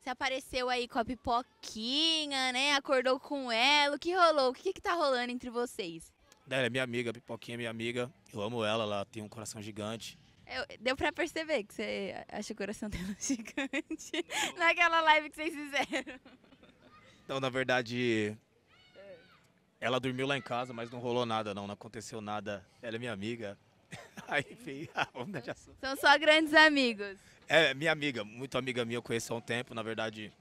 Você apareceu aí com a pipoquinha, né? Acordou com ela. O que rolou? O que, que tá rolando entre vocês? Ela é minha amiga, a pipoquinha é minha amiga. Eu amo ela, ela tem um coração gigante. Eu, deu pra perceber que você acha o coração dela gigante naquela live que vocês fizeram. Então, na verdade, ela dormiu lá em casa, mas não rolou nada, não. Não aconteceu nada. Ela é minha amiga. Aí, enfim, ah, vamos assunto. São só grandes amigos. É, minha amiga, muito amiga minha, eu conheço há um tempo, na verdade,